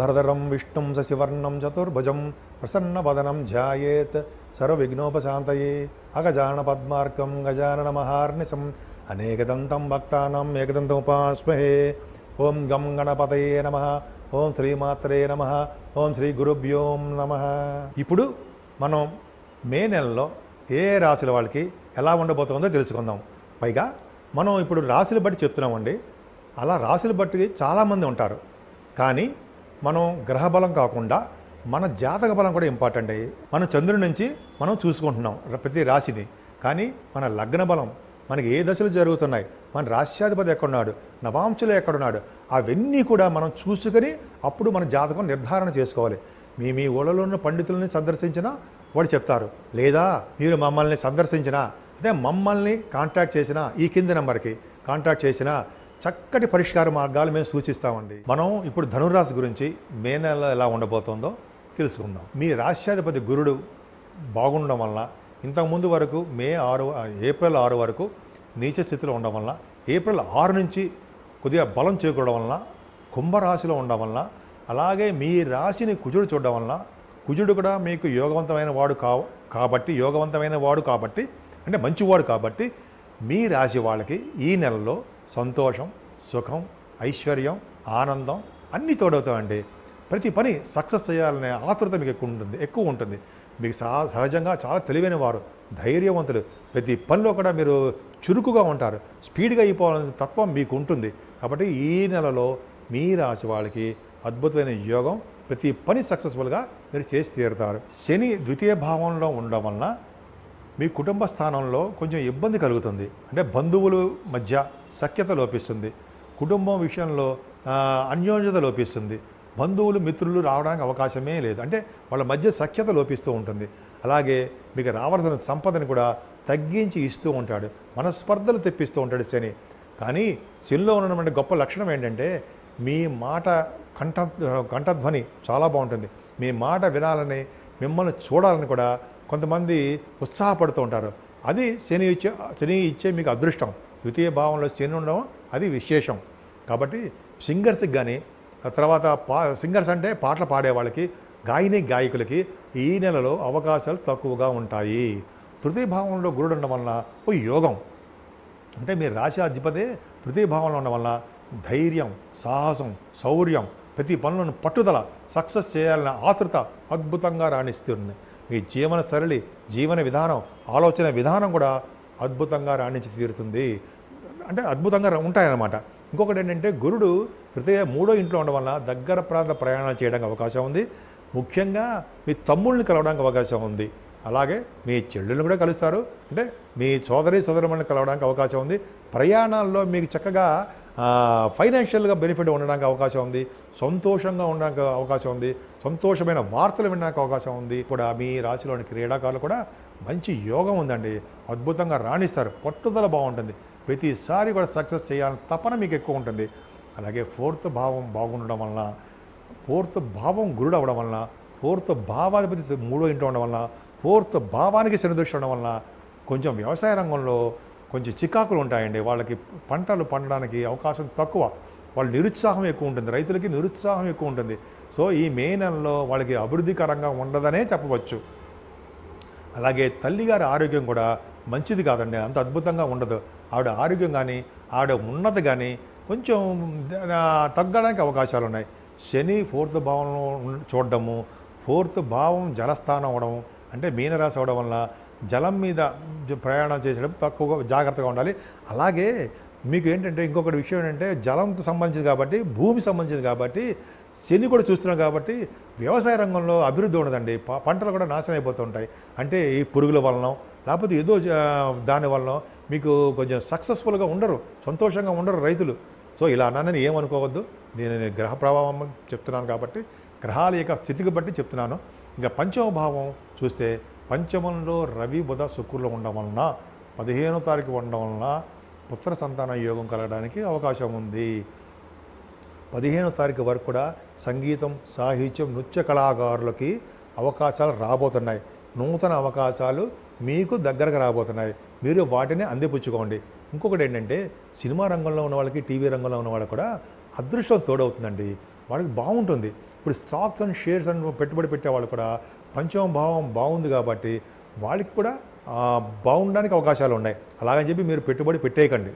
భరదరం విష్ణుం శశివర్ణం చతుర్భుజం ప్రసన్నవదనం ధ్యాయేత్ సర్వవిఘ్నోపశాంతయే అగజాన పద్మార్కం గజానన మహార్నిశం అనేకదంతం భక్తానం ఏకదంతముపాస్మహే ఓం గం గణపతయే నమ ఓం శ్రీమాత్రే నమ ఓం శ్రీ గురుభ్యోం నమ ఇప్పుడు మనం మే నెలలో ఏ రాశుల వాళ్ళకి ఎలా ఉండబోతుందో తెలుసుకుందాం పైగా మనం ఇప్పుడు రాశులు బట్టి చెప్తున్నామండి అలా రాశులు బట్టి చాలామంది ఉంటారు కానీ మనం గ్రహ బలం కాకుండా మన జాతక బలం కూడా ఇంపార్టెంట్ అయ్యి మనం చంద్రుడి నుంచి మనం చూసుకుంటున్నాం ప్రతి రాశిని కానీ మన లగ్న బలం మనకి ఏ దశలు జరుగుతున్నాయి మన రాష్ట్రాధిపతి ఎక్కడున్నాడు నవాంశులు ఎక్కడున్నాడు అవన్నీ కూడా మనం చూసుకొని అప్పుడు మన జాతకం నిర్ధారణ చేసుకోవాలి మీ మీ ఊళ్ళలో ఉన్న పండితులని సందర్శించినా వాడు చెప్తారు లేదా మీరు మమ్మల్ని సందర్శించినా అదే మమ్మల్ని కాంటాక్ట్ చేసినా ఈ కింది నెంబర్కి కాంటాక్ట్ చేసినా చక్కటి పరిష్కార మార్గాలు మేము సూచిస్తామండి మనం ఇప్పుడు ధనురాశి గురించి మే నెల ఎలా ఉండబోతుందో తెలుసుకుందాం మీ రాష్ట్రాధిపతి గురుడు బాగుండడం వలన ఇంతకుముందు వరకు మే ఆరు ఏప్రిల్ ఆరు వరకు నీచ స్థితిలో ఉండడం వలన ఏప్రిల్ ఆరు నుంచి కొద్దిగా బలం చేకూరడం వలన కుంభరాశిలో ఉండడం వలన అలాగే మీ రాశిని కుజుడు చూడడం వలన కుజుడు కూడా మీకు యోగవంతమైన వాడు కా కాబట్టి యోగవంతమైన వాడు కాబట్టి అంటే మంచివాడు కాబట్టి మీ రాశి వాళ్ళకి ఈ నెలలో సంతోషం సుఖం ఐశ్వర్యం ఆనందం అన్నీ తోడవుతామండి ప్రతి పని సక్సెస్ చేయాలనే ఆతృత మీకు ఎక్కువ ఉంటుంది ఎక్కువ ఉంటుంది మీకు సహజంగా చాలా తెలివైన వారు ధైర్యవంతులు ప్రతి పనిలో కూడా మీరు చురుకుగా ఉంటారు స్పీడ్గా అయిపోవాలనే తత్వం మీకు ఉంటుంది కాబట్టి ఈ నెలలో మీ రాశి వాళ్ళకి అద్భుతమైన యోగం ప్రతి పని సక్సెస్ఫుల్గా మీరు చేసి తీరుతారు శని ద్వితీయ భావంలో ఉండడం వలన మీ కుటుంబ స్థానంలో కొంచెం ఇబ్బంది కలుగుతుంది అంటే బంధువుల మధ్య సఖ్యత లోపిస్తుంది కుటుంబం విషయంలో అన్యోన్యత లోపిస్తుంది బంధువులు మిత్రులు రావడానికి అవకాశమే లేదు అంటే వాళ్ళ మధ్య సఖ్యత లోపిస్తూ ఉంటుంది అలాగే మీకు రావాల్సిన సంపదని కూడా తగ్గించి ఇస్తూ ఉంటాడు మనస్పర్ధలు తెప్పిస్తూ ఉంటాడు శని కానీ శనిలో ఉన్నటువంటి గొప్ప లక్షణం ఏంటంటే మీ మాట కంఠ కంఠధ్వని చాలా బాగుంటుంది మీ మాట వినాలని మిమ్మల్ని చూడాలని కూడా కొంతమంది ఉత్సాహపడుతూ ఉంటారు అది శని ఇచ్చే శని ఇచ్చే మీకు అదృష్టం ద్వితీయ భావంలో శని ఉండడం అది విశేషం కాబట్టి సింగర్స్కి కానీ తర్వాత పా సింగర్స్ అంటే పాటలు పాడే వాళ్ళకి గాయని గాయకులకి ఈ నెలలో అవకాశాలు తక్కువగా ఉంటాయి తృతీయ భావంలో గురుడు ఉండడం వలన ఓ యోగం అంటే మీ రాశి అధిపతి తృతీయ భావంలో ఉండడం వలన ధైర్యం సాహసం శౌర్యం ప్రతి పనులను పట్టుదల సక్సెస్ చేయాలనే ఆతృత అద్భుతంగా రాణిస్తుంది మీ జీవన సరళి జీవన విధానం ఆలోచన విధానం కూడా అద్భుతంగా రాణించి తీరుతుంది అంటే అద్భుతంగా ఉంటాయన్నమాట ఇంకొకటి ఏంటంటే గురుడు తృతీయ మూడో ఇంట్లో ఉండడం వల్ల దగ్గర ప్రాంత ప్రయాణాలు చేయడానికి అవకాశం ఉంది ముఖ్యంగా మీ తమ్ముళ్ళని కలవడానికి అవకాశం ఉంది అలాగే మీ చెల్లెళ్ళు కూడా కలుస్తారు అంటే మీ సోదరి సోదరులను కలవడానికి అవకాశం ఉంది ప్రయాణాల్లో మీకు చక్కగా ఫైనాన్షియల్గా బెనిఫిట్ ఉండడానికి అవకాశం ఉంది సంతోషంగా ఉండడానికి అవకాశం ఉంది సంతోషమైన వార్తలు వినడానికి అవకాశం ఉంది కూడా మీ రాశిలోని క్రీడాకారులు కూడా మంచి యోగం ఉందండి అద్భుతంగా రాణిస్తారు పట్టుదల బాగుంటుంది ప్రతిసారి కూడా సక్సెస్ చేయాలని తపన మీకు ఎక్కువ ఉంటుంది అలాగే ఫోర్త్ భావం బాగుండడం వలన ఫోర్త్ భావం గురుడు అవ్వడం వలన ఫోర్త్ భావాధిపతి మూడో ఇంట్లో ఉండడం వలన ఫోర్త్ భావానికి శనిదోషం వలన కొంచెం వ్యవసాయ రంగంలో కొంచెం చికాకులు ఉంటాయండి వాళ్ళకి పంటలు పండడానికి అవకాశం తక్కువ వాళ్ళు నిరుత్సాహం ఎక్కువ ఉంటుంది రైతులకి నిరుత్సాహం ఎక్కువ ఉంటుంది సో ఈ మే నెలలో వాళ్ళకి అభివృద్ధికరంగా ఉండదనే చెప్పవచ్చు అలాగే తల్లిగారి ఆరోగ్యం కూడా మంచిది కాదండి అంత అద్భుతంగా ఉండదు ఆవిడ ఆరోగ్యం కానీ ఆవిడ ఉన్నది కానీ కొంచెం తగ్గడానికి అవకాశాలు ఉన్నాయి శని ఫోర్త్ భావంలో చూడడము ఫోర్త్ భావం జలస్థానం అవడం అంటే మీనరాశి అవడం వల్ల జలం మీద ప్రయాణం చేసేటప్పుడు తక్కువగా జాగ్రత్తగా ఉండాలి అలాగే మీకు ఏంటంటే ఇంకొకటి విషయం ఏంటంటే జలంతో సంబంధించింది కాబట్టి భూమి సంబంధించింది కాబట్టి శని కూడా చూస్తున్నాం కాబట్టి వ్యవసాయ రంగంలో అభివృద్ధి ఉండదండి పంటలు కూడా నాశనం అయిపోతుంటాయి అంటే ఈ పురుగుల వలన లేకపోతే ఏదో దాని వలన మీకు కొంచెం సక్సెస్ఫుల్గా ఉండరు సంతోషంగా ఉండరు రైతులు సో ఇలా అన్నానని ఏమనుకోవద్దు నేను గ్రహ ప్రభావం చెప్తున్నాను కాబట్టి గ్రహాల యొక్క స్థితికి బట్టి చెప్తున్నాను ఇంకా పంచమ భావం చూస్తే పంచమంలో రవి బుధ శుక్రులు ఉండడం వలన పదిహేనో తారీఖు ఉండడం వలన పుత్ర సంతాన యోగం కలగడానికి అవకాశం ఉంది పదిహేనో తారీఖు వరకు కూడా సంగీతం సాహిత్యం నృత్య కళాకారులకి అవకాశాలు రాబోతున్నాయి నూతన అవకాశాలు మీకు దగ్గరకు రాబోతున్నాయి మీరు వాటిని అందిపుచ్చుకోండి ఇంకొకటి ఏంటంటే సినిమా రంగంలో ఉన్న వాళ్ళకి టీవీ రంగంలో ఉన్న వాళ్ళకి కూడా అదృష్టం తోడవుతుందండి వాళ్ళకి బాగుంటుంది ఇప్పుడు స్టాక్స్ అండ్ షేర్స్ అండ్ పెట్టుబడి పెట్టేవాళ్ళు కూడా పంచమ భావం బాగుంది కాబట్టి వాళ్ళకి కూడా బాగుండడానికి అవకాశాలు ఉన్నాయి అలాగని చెప్పి మీరు పెట్టుబడి పెట్టేయకండి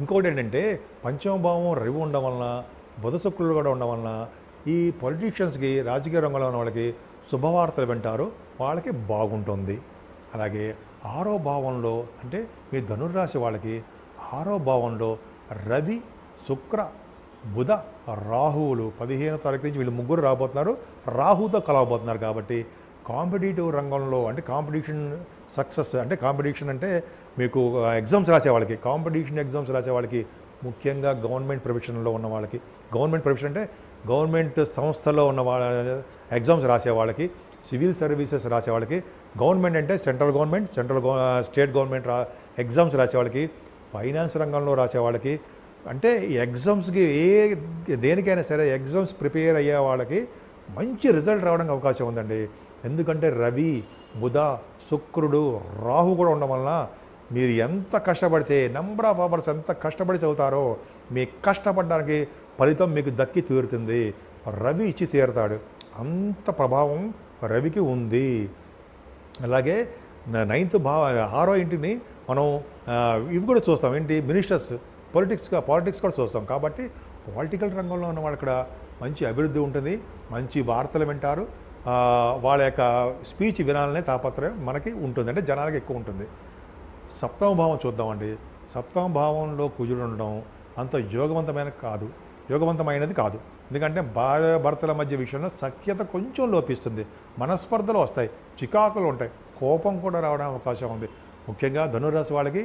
ఇంకోటి ఏంటంటే పంచమ భావం రవి ఉండడం వలన బుధశుక్రులు కూడా ఉండడం వలన ఈ పొలిటీషియన్స్కి రాజకీయ రంగంలో ఉన్న వాళ్ళకి శుభవార్తలు వింటారు వాళ్ళకి బాగుంటుంది అలాగే ఆరో భావంలో అంటే మీ ధనుర్రాశి వాళ్ళకి ఆరో భావంలో రవి శుక్ర బుధ రాహువులు పదిహేను తారీఖు నుంచి వీళ్ళు ముగ్గురు రాబోతున్నారు రాహుతో కలవబోతున్నారు కాబట్టి కాంపిటేటివ్ రంగంలో అంటే కాంపిటీషన్ సక్సెస్ అంటే కాంపిటీషన్ అంటే మీకు ఎగ్జామ్స్ రాసే వాళ్ళకి కాంపిటీషన్ ఎగ్జామ్స్ రాసే వాళ్ళకి ముఖ్యంగా గవర్నమెంట్ ప్రొఫెషన్లో ఉన్న వాళ్ళకి గవర్నమెంట్ ప్రొఫెషన్ అంటే గవర్నమెంట్ సంస్థలో ఉన్న వాళ్ళ ఎగ్జామ్స్ రాసే వాళ్ళకి సివిల్ సర్వీసెస్ రాసే వాళ్ళకి గవర్నమెంట్ అంటే central government central state government రా ఎగ్జామ్స్ రాసే వాళ్ళకి ఫైనాన్స్ రంగంలో రాసే వాళ్ళకి అంటే ఎగ్జామ్స్కి ఏ దేనికైనా సరే ఎగ్జామ్స్ ప్రిపేర్ అయ్యే వాళ్ళకి మంచి రిజల్ట్ రావడానికి అవకాశం ఉందండి ఎందుకంటే రవి బుధ శుక్రుడు రాహు కూడా ఉండడం వలన మీరు ఎంత కష్టపడితే నెంబర్ ఆఫ్ అవర్స్ ఎంత కష్టపడి చదువుతారో మీ కష్టపడడానికి ఫలితం మీకు దక్కి తీరుతుంది రవి ఇచ్చి తీరుతాడు అంత ప్రభావం రవికి ఉంది అలాగే నైన్త్ భావ ఆరో ఇంటిని మనం ఇవి కూడా చూస్తాం ఏంటి మినిస్టర్స్ పొలిటిక్స్గా పాలిటిక్స్ కూడా చూస్తాం కాబట్టి పొలిటికల్ రంగంలో ఉన్న వాళ్ళు అక్కడ మంచి అభివృద్ధి ఉంటుంది మంచి వార్తలు వింటారు వాళ్ళ యొక్క స్పీచ్ వినాలనే తాపత్రయం మనకి ఉంటుంది అంటే జనాలకి ఎక్కువ ఉంటుంది సప్తమ భావం చూద్దామండి సప్తమ భావంలో కుజుడు ఉండడం అంత యోగవంతమైన కాదు యోగవంతమైనది కాదు ఎందుకంటే భార్య భర్తల మధ్య విషయంలో సఖ్యత కొంచెం లోపిస్తుంది మనస్పర్ధలు వస్తాయి చికాకులు ఉంటాయి కోపం కూడా రావడానికి అవకాశం ఉంది ముఖ్యంగా ధనురాశి వాళ్ళకి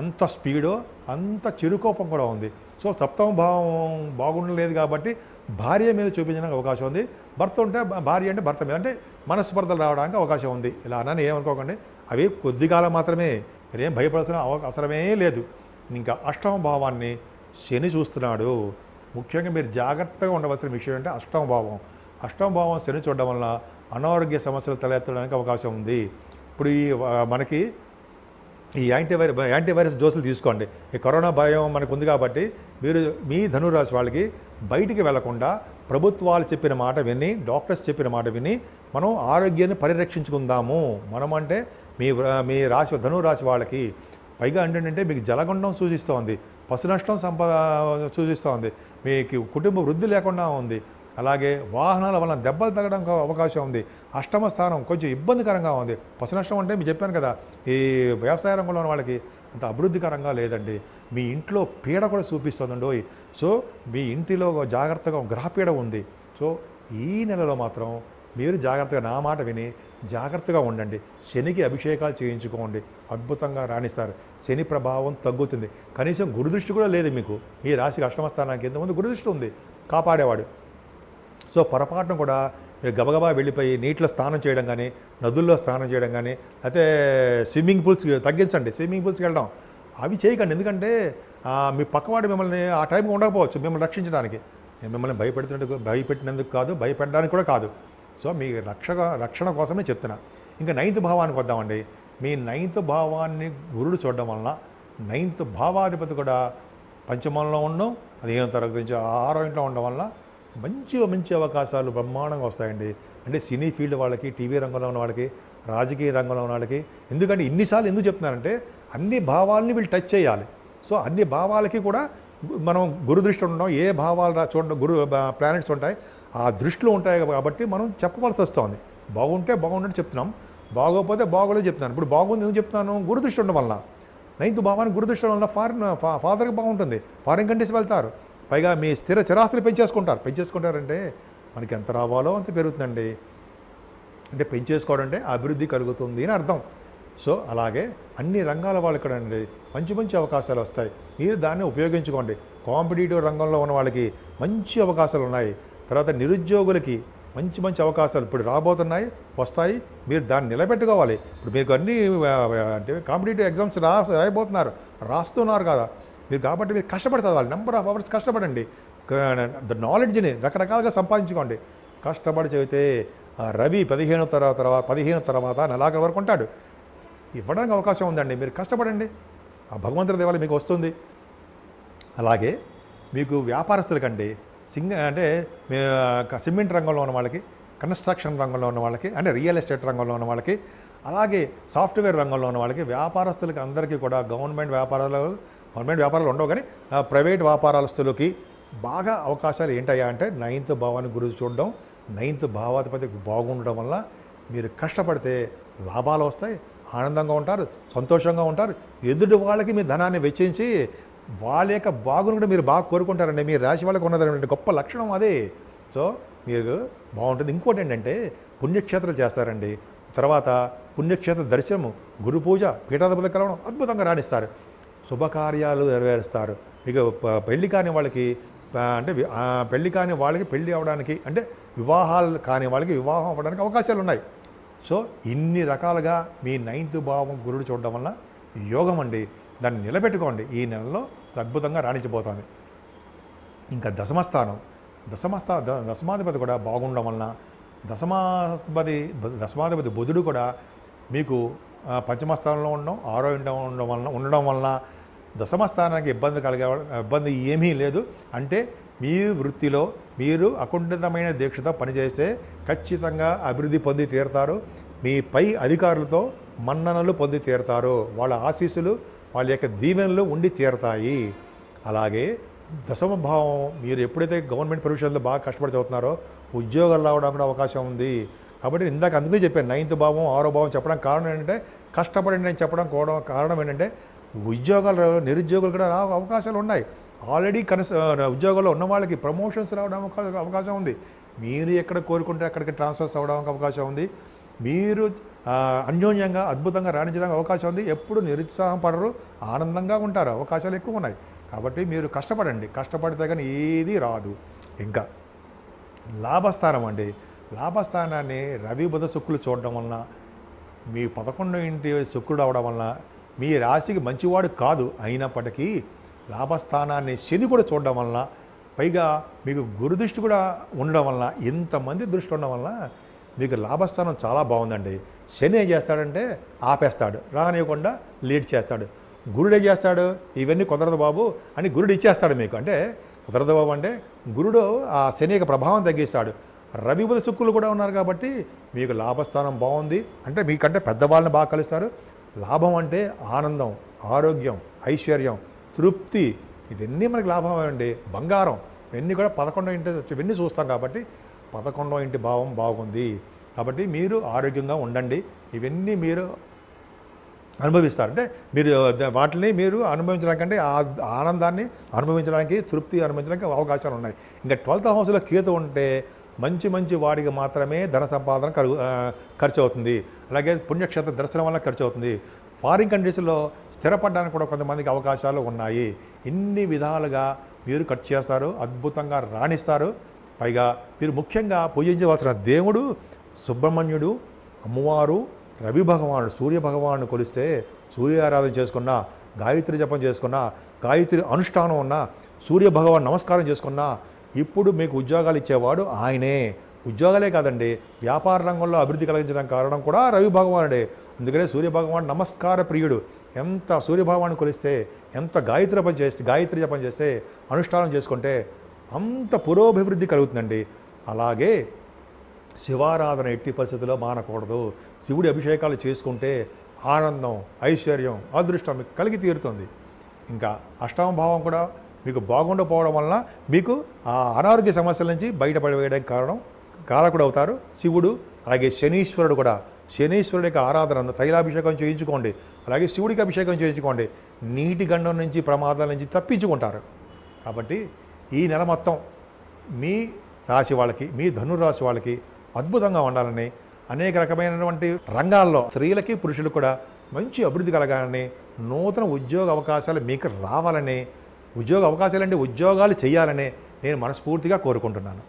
ఎంత స్పీడో అంత చిరుకోపం కూడా ఉంది సో సప్తమ భావం బాగుండలేదు కాబట్టి భార్య మీద చూపించడానికి అవకాశం ఉంది భర్త ఉంటే భార్య అంటే భర్త మీద అంటే మనస్పర్ధలు రావడానికి అవకాశం ఉంది ఇలా అన్నాను ఏమనుకోకండి అవి కొద్ది కాలం మాత్రమే మీరేం భయపడాల్సిన అవసరమే లేదు ఇంకా అష్టమ భావాన్ని శని చూస్తున్నాడు ముఖ్యంగా మీరు జాగ్రత్తగా ఉండవలసిన విషయం అంటే అష్టమ భావం అష్టమ భావం శని చూడడం వల్ల అనారోగ్య సమస్యలు తలెత్తడానికి అవకాశం ఉంది ఇప్పుడు ఈ మనకి ఈ యాంటీవైరస్ యాంటీవైరస్ డోసులు తీసుకోండి ఈ కరోనా భయం మనకు ఉంది కాబట్టి మీరు మీ ధనురాశి వాళ్ళకి బయటికి వెళ్లకుండా ప్రభుత్వాలు చెప్పిన మాట విని డాక్టర్స్ చెప్పిన మాట విని మనం ఆరోగ్యాన్ని పరిరక్షించుకుందాము మనం అంటే మీ మీ రాశి ధనురాశి వాళ్ళకి పైగా ఏంటంటే మీకు జలగొండం సూచిస్తోంది పశు నష్టం సంపద సూచిస్తోంది మీకు కుటుంబ వృద్ధి లేకుండా ఉంది అలాగే వాహనాల వలన దెబ్బలు తగ్గడం అవకాశం ఉంది అష్టమ స్థానం కొంచెం ఇబ్బందికరంగా ఉంది పశు నష్టం అంటే మీకు చెప్పాను కదా ఈ వ్యవసాయ రంగంలో ఉన్న వాళ్ళకి అంత అభివృద్ధికరంగా లేదండి మీ ఇంట్లో పీడ కూడా చూపిస్తుందండి సో మీ ఇంటిలో జాగ్రత్తగా గ్రహపీడ ఉంది సో ఈ నెలలో మాత్రం మీరు జాగ్రత్తగా నా మాట విని జాగ్రత్తగా ఉండండి శనికి అభిషేకాలు చేయించుకోండి అద్భుతంగా రాణిస్తారు శని ప్రభావం తగ్గుతుంది కనీసం గురుదృష్టి కూడా లేదు మీకు మీ రాశికి అష్టమస్థానానికి ఎంతమంది గురుదృష్టి ఉంది కాపాడేవాడు సో పొరపాటును కూడా మీరు గబగబా వెళ్ళిపోయి నీటిలో స్నానం చేయడం కానీ నదుల్లో స్నానం చేయడం కానీ అయితే స్విమ్మింగ్ పూల్స్ తగ్గించండి స్విమ్మింగ్ పూల్స్కి వెళ్ళడం అవి చేయకండి ఎందుకంటే మీ పక్కవాడు మిమ్మల్ని ఆ టైంకి ఉండకపోవచ్చు మిమ్మల్ని రక్షించడానికి మిమ్మల్ని భయపెడుతున్నట్టు భయపెట్టినందుకు కాదు భయపెట్టడానికి కూడా కాదు సో మీ రక్ష రక్షణ కోసమే చెప్తున్నా ఇంకా నైన్త్ భావానికి వద్దామండి మీ నైన్త్ భావాన్ని గురుడు చూడడం వలన నైన్త్ భావాధిపతి కూడా పంచమంలో ఉండడం అది ఏం తరగతి ఆరో ఇంట్లో ఉండడం వల్ల మంచి మంచి అవకాశాలు బ్రహ్మాండంగా వస్తాయండి అంటే సినీ ఫీల్డ్ వాళ్ళకి టీవీ రంగంలో ఉన్న వాళ్ళకి రాజకీయ రంగంలో ఉన్న వాళ్ళకి ఎందుకంటే ఇన్నిసార్లు ఎందుకు చెప్తున్నారంటే అన్ని భావాలని వీళ్ళు టచ్ చేయాలి సో అన్ని భావాలకి కూడా మనం గురు దృష్టి ఉండడం ఏ భావాలు చూడడం గురు ప్లానెట్స్ ఉంటాయి ఆ దృష్టిలో ఉంటాయి కాబట్టి మనం చెప్పవలసి వస్తుంది బాగుంటే బాగుండని చెప్తున్నాం బాగోకపోతే బాగోలేదు చెప్తున్నాను ఇప్పుడు బాగుంది ఎందుకు చెప్తున్నాను గురు దృష్టి ఉండడం వల్ల నైన్త్ భావానికి గురు దృష్టి వల్ల ఫారిన్ ఫాదర్కి బాగుంటుంది ఫారిన్ కంట్రీస్ వెళ్తారు పైగా మీ స్థిర చరాస్తులు పెంచేసుకుంటారు పెంచేసుకుంటారంటే మనకి ఎంత రావాలో అంత పెరుగుతుందండి అంటే పెంచేసుకోవడం అంటే అభివృద్ధి కలుగుతుంది అని అర్థం సో అలాగే అన్ని రంగాల వాళ్ళు ఇక్కడ అండి మంచి మంచి అవకాశాలు వస్తాయి మీరు దాన్ని ఉపయోగించుకోండి కాంపిటేటివ్ రంగంలో ఉన్న వాళ్ళకి మంచి అవకాశాలు ఉన్నాయి తర్వాత నిరుద్యోగులకి మంచి మంచి అవకాశాలు ఇప్పుడు రాబోతున్నాయి వస్తాయి మీరు దాన్ని నిలబెట్టుకోవాలి ఇప్పుడు మీకు అన్ని అంటే కాంపిటేటివ్ ఎగ్జామ్స్ రా రాయబోతున్నారు రాస్తున్నారు కదా మీరు కాబట్టి మీరు కష్టపడి చదవాలి నెంబర్ ఆఫ్ అవర్స్ కష్టపడండి ద నాలెడ్జ్ని రకరకాలుగా సంపాదించుకోండి కష్టపడి చదివితే రవి పదిహేను తర్వాత తర్వాత పదిహేను తర్వాత నెలాఖరు వరకు ఉంటాడు ఇవ్వడానికి అవకాశం ఉందండి మీరు కష్టపడండి ఆ భగవంతుడి దేవాలి మీకు వస్తుంది అలాగే మీకు కండి సింగ అంటే సిమెంట్ రంగంలో ఉన్న వాళ్ళకి కన్స్ట్రక్షన్ రంగంలో ఉన్న వాళ్ళకి అంటే రియల్ ఎస్టేట్ రంగంలో ఉన్న వాళ్ళకి అలాగే సాఫ్ట్వేర్ రంగంలో ఉన్న వాళ్ళకి వ్యాపారస్తులకి అందరికీ కూడా గవర్నమెంట్ వ్యాపారాలు గవర్నమెంట్ వ్యాపారాలు ఉండవు కానీ ప్రైవేట్ వ్యాపారాలస్తులకి బాగా అవకాశాలు ఏంటయ్యా అంటే నైన్త్ భావాన్ని గురించి చూడడం నైన్త్ భావాధిపతి బాగుండడం వల్ల మీరు కష్టపడితే లాభాలు వస్తాయి ఆనందంగా ఉంటారు సంతోషంగా ఉంటారు ఎదుటి వాళ్ళకి మీ ధనాన్ని వెచ్చించి వాళ్ళ యొక్క బాగును కూడా మీరు బాగా కోరుకుంటారండి మీ రాశి వాళ్ళకి ఉన్నదండి గొప్ప లక్షణం అదే సో మీరు బాగుంటుంది ఇంకోటి ఏంటంటే పుణ్యక్షేత్రం చేస్తారండి తర్వాత పుణ్యక్షేత్ర దర్శనము గురు పూజ పీఠాధిపతి కలవడం అద్భుతంగా రాణిస్తారు శుభకార్యాలు నెరవేరుస్తారు ఇక పెళ్లి కాని వాళ్ళకి అంటే పెళ్లి కాని వాళ్ళకి పెళ్లి అవ్వడానికి అంటే వివాహాలు కాని వాళ్ళకి వివాహం అవ్వడానికి అవకాశాలు ఉన్నాయి సో ఇన్ని రకాలుగా మీ నైన్త్ భావం గురుడు చూడడం వల్ల యోగం అండి దాన్ని నిలబెట్టుకోండి ఈ నెలలో అద్భుతంగా రాణించబోతోంది ఇంకా దశమస్థానం దశమస్థా దశమాధిపతి కూడా బాగుండడం వలన దశమాధిపతి దశమాధిపతి బుధుడు కూడా మీకు పంచమ స్థానంలో ఉండడం ఆరో ఉండడం వలన ఉండడం వలన దశమ స్థానానికి ఇబ్బంది కలిగే ఇబ్బంది ఏమీ లేదు అంటే మీ వృత్తిలో మీరు అకుంఠితమైన దీక్షతో పనిచేస్తే ఖచ్చితంగా అభివృద్ధి పొంది తీరుతారు మీ పై అధికారులతో మన్ననలు పొంది తీరుతారు వాళ్ళ ఆశీస్సులు వాళ్ళ యొక్క దీవెనలు ఉండి తీరుతాయి అలాగే దశమ భావం మీరు ఎప్పుడైతే గవర్నమెంట్ ప్రొవిషన్లో బాగా కష్టపడి చదువుతున్నారో ఉద్యోగాలు రావడానికి అవకాశం ఉంది కాబట్టి ఇందాక అందుకనే చెప్పాను నైన్త్ భావం ఆరో భావం చెప్పడం కారణం ఏంటంటే కష్టపడి నేను చెప్పడం కోవడం కారణం ఏంటంటే ఉద్యోగాలు నిరుద్యోగులు కూడా రా అవకాశాలు ఉన్నాయి ఆల్రెడీ కనస్ ఉద్యోగాల్లో ఉన్న వాళ్ళకి ప్రమోషన్స్ రావడం అవకాశం ఉంది మీరు ఎక్కడ కోరుకుంటే అక్కడికి ట్రాన్స్ఫర్స్ అవ్వడానికి అవకాశం ఉంది మీరు అన్యోన్యంగా అద్భుతంగా రాణించడానికి అవకాశం ఉంది ఎప్పుడు నిరుత్సాహం పడరు ఆనందంగా ఉంటారు అవకాశాలు ఎక్కువ ఉన్నాయి కాబట్టి మీరు కష్టపడండి కష్టపడితే కానీ ఏది రాదు ఇంకా లాభస్థానం అండి లాభస్థానాన్ని రవి బుధ శుక్రులు చూడడం వలన మీ పదకొండు ఇంటి శుక్రుడు అవడం వలన మీ రాశికి మంచివాడు కాదు అయినప్పటికీ లాభస్థానాన్ని శని కూడా చూడడం వలన పైగా మీకు గురుదృష్టి కూడా ఉండడం వలన ఇంతమంది దృష్టి ఉండడం వలన మీకు లాభస్థానం చాలా బాగుందండి శని ఏం చేస్తాడంటే ఆపేస్తాడు రానివ్వకుండా లీడ్ చేస్తాడు గురుడు ఏం చేస్తాడు ఇవన్నీ కుదరదు బాబు అని గురుడు ఇచ్చేస్తాడు మీకు అంటే కుదరదు బాబు అంటే గురుడు ఆ శని యొక్క ప్రభావం తగ్గిస్తాడు రవి బుధ శుక్రులు కూడా ఉన్నారు కాబట్టి మీకు లాభస్థానం బాగుంది అంటే మీకంటే పెద్దవాళ్ళని బాగా కలుస్తారు లాభం అంటే ఆనందం ఆరోగ్యం ఐశ్వర్యం తృప్తి ఇవన్నీ మనకి లాభం అండి బంగారం ఇవన్నీ కూడా పదకొండో ఇంటి ఇవన్నీ చూస్తాం కాబట్టి పదకొండో ఇంటి భావం బాగుంది కాబట్టి మీరు ఆరోగ్యంగా ఉండండి ఇవన్నీ మీరు అనుభవిస్తారు అంటే మీరు వాటిని మీరు అనుభవించడానికంటే ఆ ఆనందాన్ని అనుభవించడానికి తృప్తి అనుభవించడానికి అవకాశాలు ఉన్నాయి ఇంకా ట్వెల్త్ హౌస్లో కేతు ఉంటే మంచి మంచి వాడికి మాత్రమే ధన సంపాదన ఖర్చు ఖర్చు అవుతుంది అలాగే పుణ్యక్షేత్ర దర్శనం వల్ల ఖర్చు అవుతుంది ఫారిన్ కంట్రీస్లో స్థిరపడడానికి కూడా కొంతమందికి అవకాశాలు ఉన్నాయి ఇన్ని విధాలుగా మీరు ఖర్చు చేస్తారు అద్భుతంగా రాణిస్తారు పైగా మీరు ముఖ్యంగా పూజించవలసిన దేవుడు సుబ్రహ్మణ్యుడు అమ్మవారు రవి భగవానుడు సూర్య భగవాను కొలిస్తే సూర్యారాధన చేసుకున్న గాయత్రి జపం చేసుకున్న గాయత్రి అనుష్ఠానం ఉన్న సూర్య భగవాన్ నమస్కారం చేసుకున్నా ఇప్పుడు మీకు ఉద్యోగాలు ఇచ్చేవాడు ఆయనే ఉద్యోగాలే కాదండి వ్యాపార రంగంలో అభివృద్ధి కలిగించడానికి కారణం కూడా రవి భగవానుడే అందుకనే సూర్య భగవాన్ నమస్కార ప్రియుడు ఎంత సూర్యభగవాన్ని కొలిస్తే ఎంత గాయత్రి జపం చేస్తే గాయత్రి జపం చేస్తే అనుష్ఠానం చేసుకుంటే అంత పురోభివృద్ధి కలుగుతుందండి అలాగే శివారాధన ఎట్టి పరిస్థితుల్లో మానకూడదు శివుడి అభిషేకాలు చేసుకుంటే ఆనందం ఐశ్వర్యం అదృష్టం కలిగి తీరుతుంది ఇంకా అష్టమ భావం కూడా మీకు బాగుండకపోవడం వలన మీకు ఆ అనారోగ్య సమస్యల నుంచి బయటపడవేయడానికి కారణం కారకుడు అవుతారు శివుడు అలాగే శనీశ్వరుడు కూడా శనీశ్వరుడి యొక్క ఆరాధన తైలాభిషేకం చేయించుకోండి అలాగే శివుడికి అభిషేకం చేయించుకోండి నీటి గండం నుంచి ప్రమాదాల నుంచి తప్పించుకుంటారు కాబట్టి ఈ నెల మొత్తం మీ రాశి వాళ్ళకి మీ ధనురాశి వాళ్ళకి అద్భుతంగా ఉండాలని అనేక రకమైనటువంటి రంగాల్లో స్త్రీలకి పురుషులకు కూడా మంచి అభివృద్ధి కలగాలని నూతన ఉద్యోగ అవకాశాలు మీకు రావాలని ఉద్యోగ అవకాశాలు అంటే ఉద్యోగాలు చేయాలనే నేను మనస్ఫూర్తిగా కోరుకుంటున్నాను